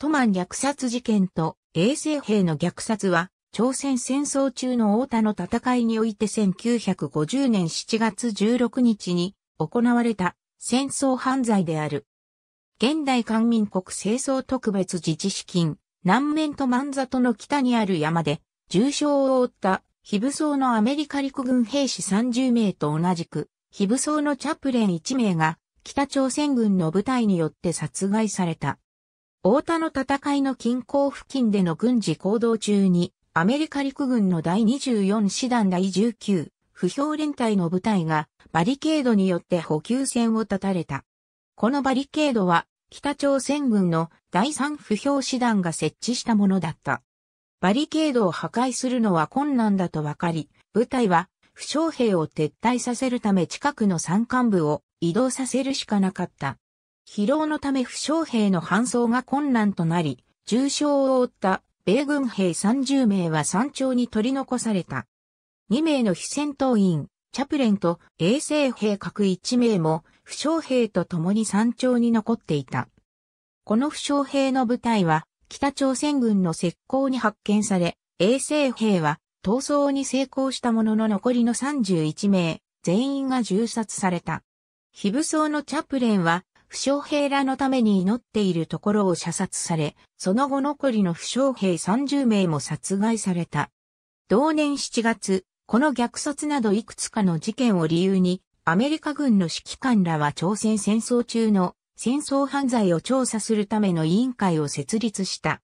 トマン虐殺事件と衛生兵の虐殺は、朝鮮戦争中の大田の戦いにおいて1950年7月16日に行われた戦争犯罪である。現代官民国清掃特別自治資金、南面と万里の北にある山で、重傷を負った非武装のアメリカ陸軍兵士30名と同じく、非武装のチャプレン1名が、北朝鮮軍の部隊によって殺害された。大田の戦いの近郊付近での軍事行動中に、アメリカ陸軍の第24師団第19、不評連隊の部隊がバリケードによって補給線を断たれた。このバリケードは北朝鮮軍の第3不評師団が設置したものだった。バリケードを破壊するのは困難だと分かり、部隊は負傷兵を撤退させるため近くの山間部を移動させるしかなかった。疲労のため負傷兵の搬送が困難となり、重傷を負った米軍兵30名は山頂に取り残された。2名の非戦闘員、チャプレンと衛生兵各1名も負傷兵と共に山頂に残っていた。この負傷兵の部隊は北朝鮮軍の石膏に発見され、衛生兵は逃走に成功したものの残りの31名、全員が銃殺された。非武装のチャプレンは負傷兵らのために祈っているところを射殺され、その後残りの負傷兵30名も殺害された。同年7月、この虐殺などいくつかの事件を理由に、アメリカ軍の指揮官らは朝鮮戦争中の戦争犯罪を調査するための委員会を設立した。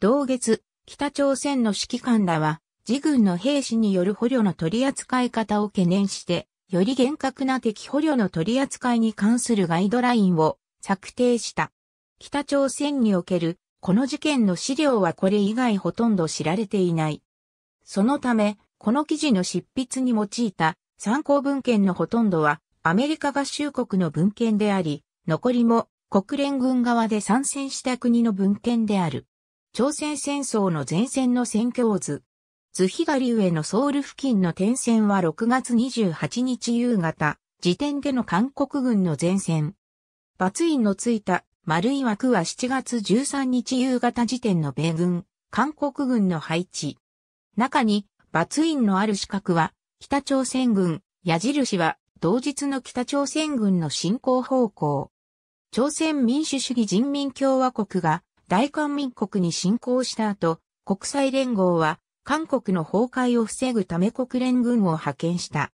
同月、北朝鮮の指揮官らは、自軍の兵士による捕虜の取り扱い方を懸念して、より厳格な敵捕虜の取り扱いに関するガイドラインを策定した。北朝鮮におけるこの事件の資料はこれ以外ほとんど知られていない。そのため、この記事の執筆に用いた参考文献のほとんどはアメリカ合衆国の文献であり、残りも国連軍側で参戦した国の文献である。朝鮮戦争の前線の戦況図、図左上のソウル付近の点線は6月28日夕方、時点での韓国軍の前線。バツインのついた丸い枠は7月13日夕方時点の米軍、韓国軍の配置。中にバツインのある四角は北朝鮮軍、矢印は同日の北朝鮮軍の進行方向。朝鮮民主主義人民共和国が大韓民国に侵攻した後、国際連合は韓国の崩壊を防ぐため国連軍を派遣した。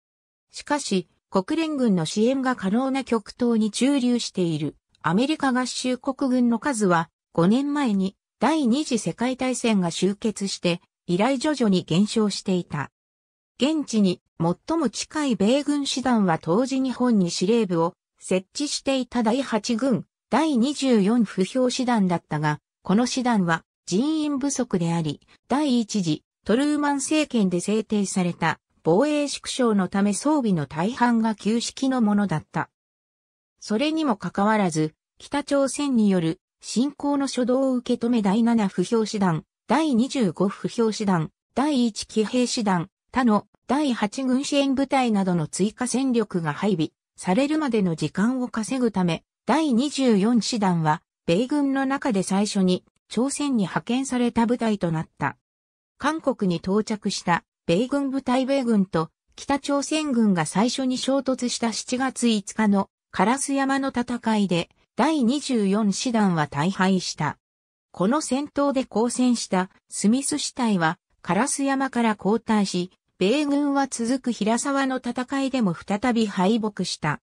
しかし、国連軍の支援が可能な極東に駐留しているアメリカ合衆国軍の数は5年前に第二次世界大戦が終結して以来徐々に減少していた。現地に最も近い米軍師団は当時日本に司令部を設置していた第8軍第24不評師団だったが、この師団は人員不足であり、第1次トルーマン政権で制定された防衛縮小のため装備の大半が旧式のものだった。それにもかかわらず、北朝鮮による侵攻の初動を受け止め第7不評師団、第25不評師団、第1騎兵師団、他の第8軍支援部隊などの追加戦力が配備されるまでの時間を稼ぐため、第24師団は、米軍の中で最初に朝鮮に派遣された部隊となった。韓国に到着した米軍部隊米軍と北朝鮮軍が最初に衝突した7月5日のカラス山の戦いで第24師団は大敗した。この戦闘で交戦したスミス師隊はカラス山から後退し、米軍は続く平沢の戦いでも再び敗北した。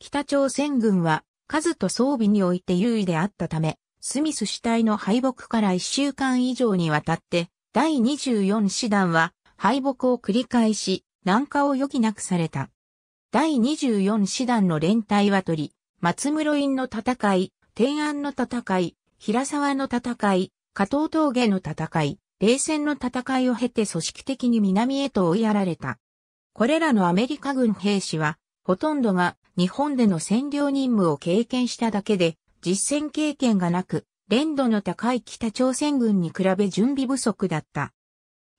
北朝鮮軍は数と装備において優位であったため、スミス主体の敗北から1週間以上にわたって第24師団は敗北を繰り返し、南下を余儀なくされた。第24師団の連隊は取り、松室院の戦い、天安の戦い、平沢の戦い、加藤峠の戦い、冷戦の戦いを経て組織的に南へと追いやられた。これらのアメリカ軍兵士は、ほとんどが日本での占領任務を経験しただけで、実戦経験がなく、練度の高い北朝鮮軍に比べ準備不足だった。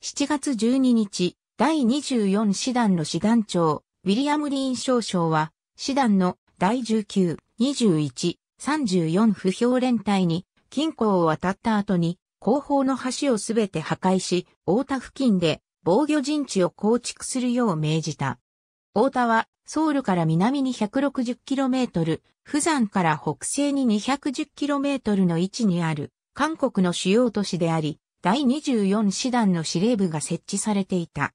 7月12日、第24師団の師団長、ウィリアム・リーン少将は、師団の第19、21、34不評連隊に、金庫を渡った後に、後方の橋をすべて破壊し、大田付近で防御陣地を構築するよう命じた。大田は、ソウルから南に 160km、釜山から北西に 210km の位置にある韓国の主要都市であり、第24師団の司令部が設置されていた。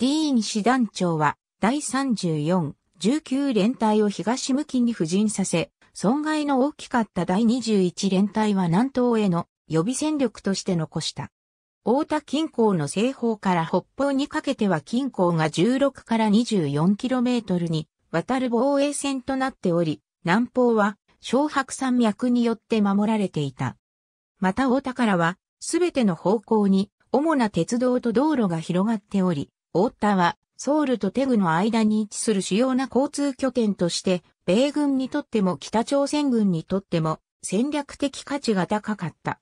ディーン師団長は第34、19連隊を東向きに布陣させ、損害の大きかった第21連隊は南東への予備戦力として残した。大田近郊の西方から北方にかけては近郊が16から 24km に渡る防衛線となっており、南方は、小白山脈によって守られていた。また大田からは、すべての方向に、主な鉄道と道路が広がっており、大田は、ソウルとテグの間に位置する主要な交通拠点として、米軍にとっても北朝鮮軍にとっても、戦略的価値が高かった。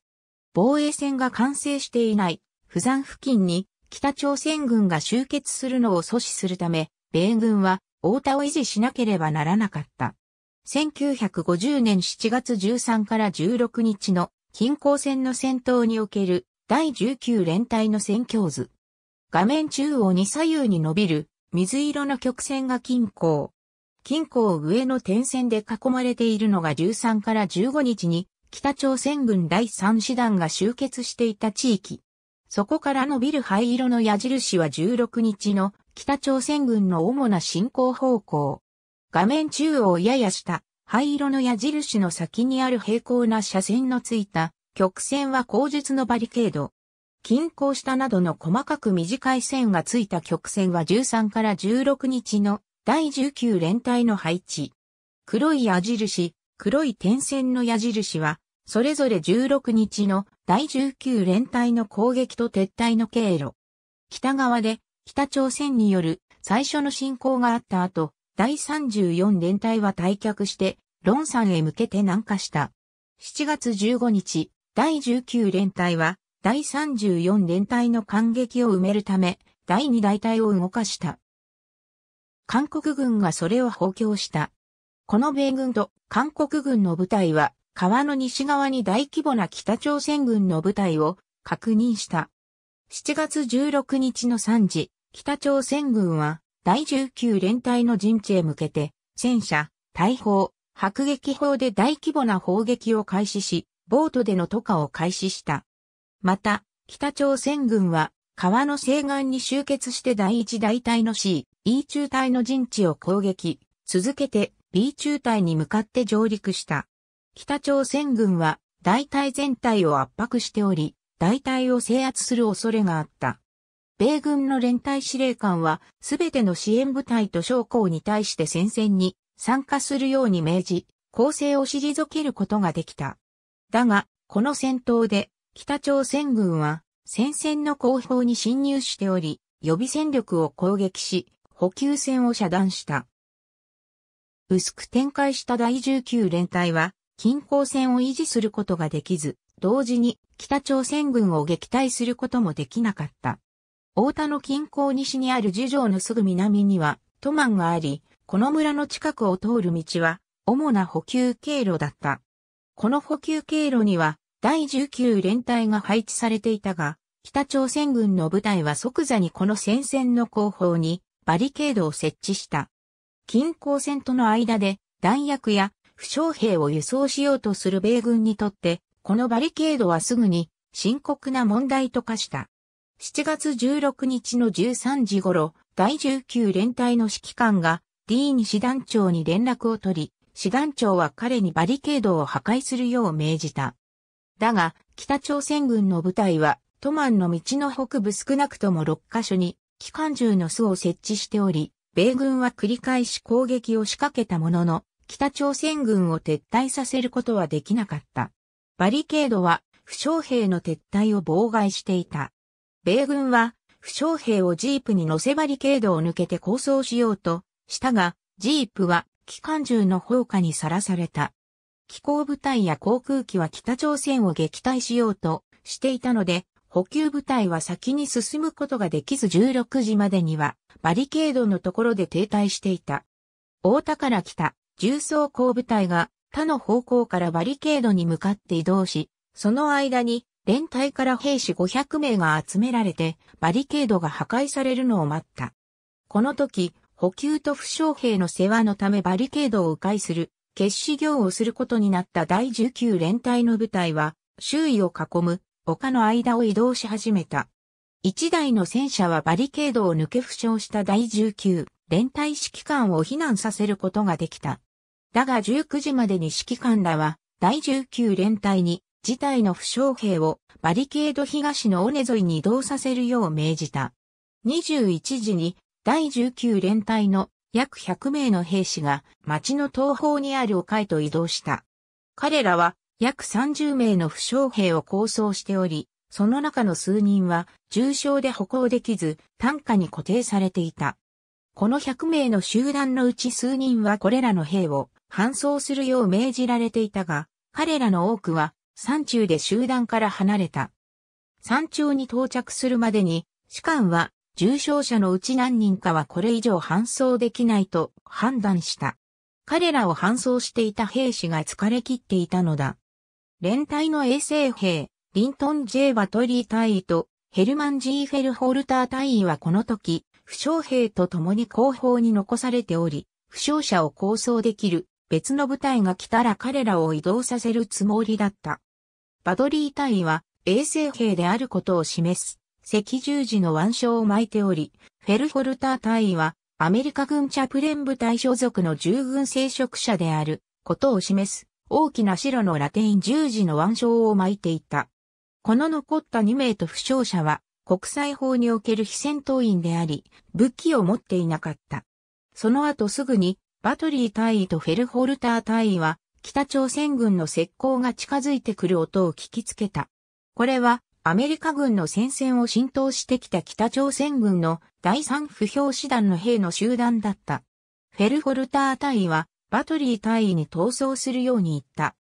防衛線が完成していない、釜山付近に、北朝鮮軍が集結するのを阻止するため、米軍は、大田を維持しなければならなかった。1950年7月13から16日の近郊戦の戦闘における第19連隊の戦況図。画面中央に左右に伸びる水色の曲線が近郊。近郊上の点線で囲まれているのが13から15日に北朝鮮軍第3師団が集結していた地域。そこから伸びる灰色の矢印は16日の北朝鮮軍の主な進行方向。画面中央やや下、灰色の矢印の先にある平行な斜線のついた曲線は口述のバリケード。均衡下などの細かく短い線がついた曲線は13から16日の第19連隊の配置。黒い矢印、黒い点線の矢印は、それぞれ16日の第19連隊の攻撃と撤退の経路。北側で北朝鮮による最初の侵攻があった後、第34連隊は退却して、ロン山へ向けて南下した。7月15日、第19連隊は、第34連隊の間撃を埋めるため、第2大隊を動かした。韓国軍がそれを補強した。この米軍と韓国軍の部隊は、川の西側に大規模な北朝鮮軍の部隊を確認した。7月16日の3時、北朝鮮軍は第19連隊の陣地へ向けて、戦車、大砲、迫撃砲で大規模な砲撃を開始し、ボートでの渡河を開始した。また、北朝鮮軍は、川の西岸に集結して第1大隊の C、E 中隊の陣地を攻撃、続けて B 中隊に向かって上陸した。北朝鮮軍は、大隊全体を圧迫しており、大隊を制圧する恐れがあった。米軍の連隊司令官は、すべての支援部隊と将校に対して戦線に参加するように命じ、攻勢を退けることができた。だが、この戦闘で、北朝鮮軍は、戦線の後方に侵入しており、予備戦力を攻撃し、補給線を遮断した。薄く展開した第19連隊は、均衡線を維持することができず、同時に北朝鮮軍を撃退することもできなかった。大田の近郊西にある樹城のすぐ南には、トマンがあり、この村の近くを通る道は、主な補給経路だった。この補給経路には、第19連隊が配置されていたが、北朝鮮軍の部隊は即座にこの戦線の後方にバリケードを設置した。近郊戦との間で弾薬や負傷兵を輸送しようとする米軍にとって、このバリケードはすぐに深刻な問題と化した。7月16日の13時頃、第19連隊の指揮官が D に師団長に連絡を取り、師団長は彼にバリケードを破壊するよう命じた。だが、北朝鮮軍の部隊は、トマンの道の北部少なくとも6カ所に、機関銃の巣を設置しており、米軍は繰り返し攻撃を仕掛けたものの、北朝鮮軍を撤退させることはできなかった。バリケードは、負傷兵の撤退を妨害していた。米軍は、負傷兵をジープに乗せバリケードを抜けて抗争しようと、したが、ジープは、機関銃の放火にさらされた。機甲部隊や航空機は北朝鮮を撃退しようとしていたので、補給部隊は先に進むことができず16時までには、バリケードのところで停滞していた。大田から来た重装甲部隊が他の方向からバリケードに向かって移動し、その間に連隊から兵士500名が集められて、バリケードが破壊されるのを待った。この時、補給と負傷兵の世話のためバリケードを迂回する、決死業をすることになった第19連隊の部隊は、周囲を囲む、丘の間を移動し始めた。一台の戦車はバリケードを抜け負傷した第19連隊指揮官を避難させることができた。だが19時までに指揮官らは第19連隊に事態の負傷兵をバリケード東の尾根沿いに移動させるよう命じた。21時に第19連隊の約100名の兵士が町の東方にある丘へと移動した。彼らは約30名の負傷兵を構想しており、その中の数人は重傷で歩行できず、担架に固定されていた。この100名の集団のうち数人はこれらの兵を搬送するよう命じられていたが、彼らの多くは山中で集団から離れた。山中に到着するまでに、士官は重傷者のうち何人かはこれ以上搬送できないと判断した。彼らを搬送していた兵士が疲れ切っていたのだ。連隊の衛生兵、リントン・ジェーバトリー隊員とヘルマン・ジーフェルホルター隊員はこの時、負傷兵と共に後方に残されており、負傷者を構想できる別の部隊が来たら彼らを移動させるつもりだった。バドリー隊は衛生兵であることを示す赤十字の腕章を巻いており、フェルホルター隊はアメリカ軍チャプレン部隊所属の従軍聖職者であることを示す大きな白のラテン十字の腕章を巻いていた。この残った2名と負傷者は国際法における非戦闘員であり、武器を持っていなかった。その後すぐにバトリー隊員とフェルホルター隊員は北朝鮮軍の石膏が近づいてくる音を聞きつけた。これはアメリカ軍の戦線を浸透してきた北朝鮮軍の第三不評師団の兵の集団だった。フェルホルター隊はバトリー隊に逃走するように言った。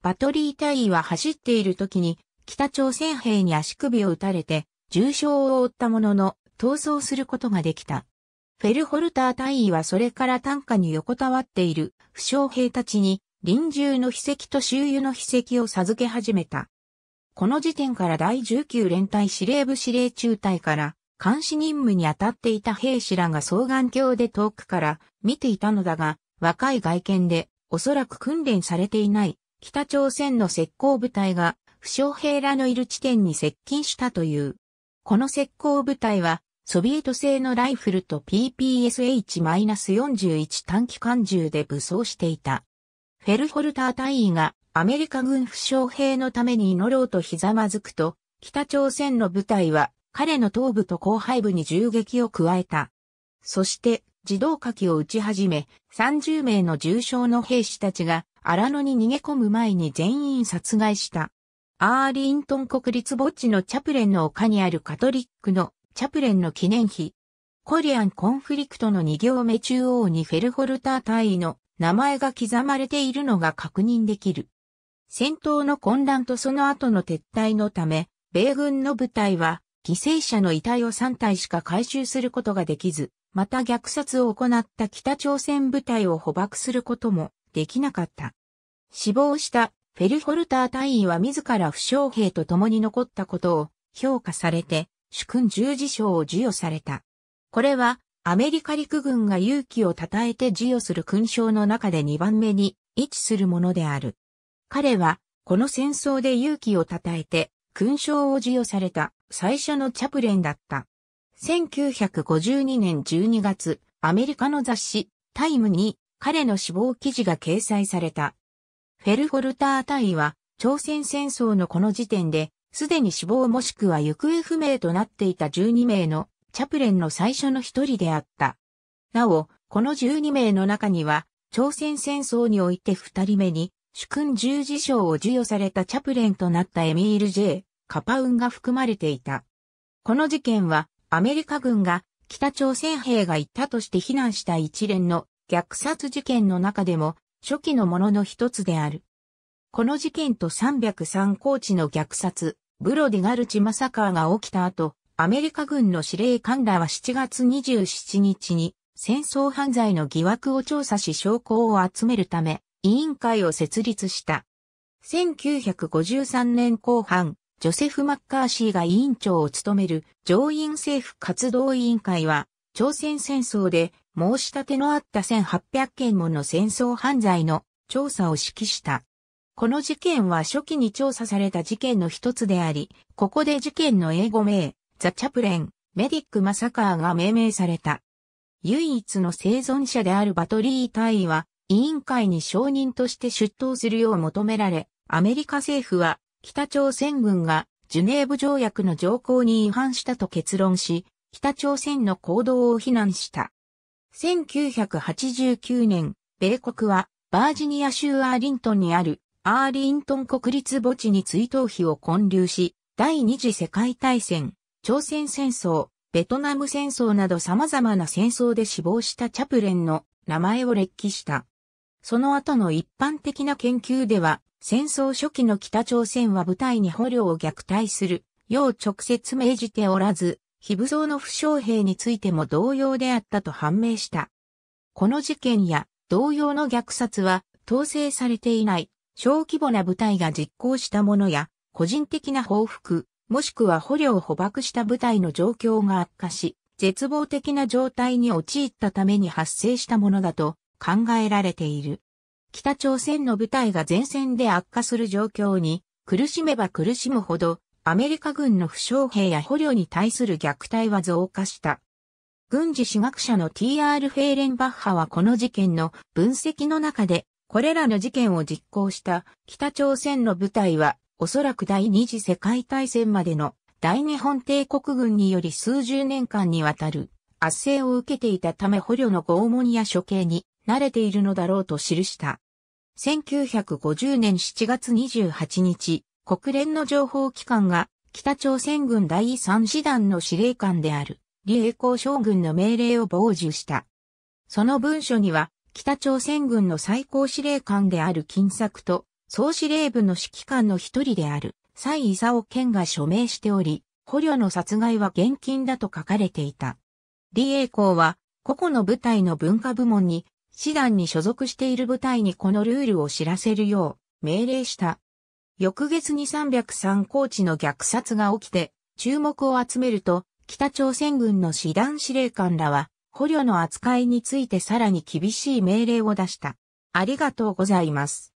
バトリー隊は走っている時に北朝鮮兵に足首を打たれて重傷を負ったものの逃走することができた。フェルホルター隊員はそれから担架に横たわっている負傷兵たちに臨終の秘跡と周遊の秘跡を授け始めた。この時点から第19連隊司令部司令中隊から監視任務に当たっていた兵士らが双眼鏡で遠くから見ていたのだが、若い外見でおそらく訓練されていない北朝鮮の石膏部隊が負傷兵らのいる地点に接近したという。この石膏部隊はソビエト製のライフルと PPSH-41 短期間銃で武装していた。フェルホルター大尉がアメリカ軍負傷兵のために祈ろうとひざまずくと、北朝鮮の部隊は彼の頭部と後背部に銃撃を加えた。そして自動火器を撃ち始め、30名の重傷の兵士たちが荒野に逃げ込む前に全員殺害した。アーリントン国立墓地のチャプレンの丘にあるカトリックのチャプレンの記念碑。コリアンコンフリクトの2行目中央にフェルホルター大尉の名前が刻まれているのが確認できる。戦闘の混乱とその後の撤退のため、米軍の部隊は犠牲者の遺体を3体しか回収することができず、また虐殺を行った北朝鮮部隊を捕獲することもできなかった。死亡したフェルホルター隊員は自ら負傷兵と共に残ったことを評価されて、主君十字章を授与された。これはアメリカ陸軍が勇気を称えて授与する勲章の中で2番目に位置するものである。彼は、この戦争で勇気を称えて、勲章を授与された最初のチャプレンだった。1952年12月、アメリカの雑誌、タイムに彼の死亡記事が掲載された。フェルホルター隊は、朝鮮戦争のこの時点で、すでに死亡もしくは行方不明となっていた12名のチャプレンの最初の一人であった。なお、この12名の中には、朝鮮戦争において二人目に、主君十字章を授与されたチャプレンとなったエミール・ J・ カパウンが含まれていた。この事件は、アメリカ軍が北朝鮮兵が行ったとして非難した一連の虐殺事件の中でも初期のものの一つである。この事件と303高地の虐殺、ブロディガルチマサカーが起きた後、アメリカ軍の司令官らは7月27日に戦争犯罪の疑惑を調査し証拠を集めるため委員会を設立した。1953年後半、ジョセフ・マッカーシーが委員長を務める上院政府活動委員会は朝鮮戦争で申し立てのあった1800件もの戦争犯罪の調査を指揮した。この事件は初期に調査された事件の一つであり、ここで事件の英語名、ザ・チャプレン、メディック・マサカーが命名された。唯一の生存者であるバトリー大尉は、委員会に承認として出頭するよう求められ、アメリカ政府は、北朝鮮軍がジュネーブ条約の条項に違反したと結論し、北朝鮮の行動を非難した。1989年、米国はバージニア州アーリントンにあるアーリントン国立墓地に追悼碑を建立し、第二次世界大戦、朝鮮戦争、ベトナム戦争など様々な戦争で死亡したチャプレンの名前を列記した。その後の一般的な研究では、戦争初期の北朝鮮は部隊に捕虜を虐待する、よう直接命じておらず、非武装の負傷兵についても同様であったと判明した。この事件や同様の虐殺は統制されていない小規模な部隊が実行したものや個人的な報復、もしくは捕虜を捕獲した部隊の状況が悪化し、絶望的な状態に陥ったために発生したものだと考えられている。北朝鮮の部隊が前線で悪化する状況に苦しめば苦しむほどアメリカ軍の負傷兵や捕虜に対する虐待は増加した。軍事史学者の T.R. フェーレンバッハはこの事件の分析の中でこれらの事件を実行した北朝鮮の部隊はおそらく第二次世界大戦までの大日本帝国軍により数十年間にわたる圧政を受けていたため捕虜の拷問や処刑に慣れているのだろうと記した。1950年7月28日、国連の情報機関が北朝鮮軍第3師団の司令官である李栄光将軍の命令を傍受した。その文書には北朝鮮軍の最高司令官である金策と総司令部の指揮官の一人である、蔡勲健が署名しており、捕虜の殺害は厳禁だと書かれていた。李栄光は、個々の部隊の文化部門に、師団に所属している部隊にこのルールを知らせるよう命令した。翌月に303高地の虐殺が起きて注目を集めると北朝鮮軍の師団司令官らは捕虜の扱いについてさらに厳しい命令を出した。ありがとうございます。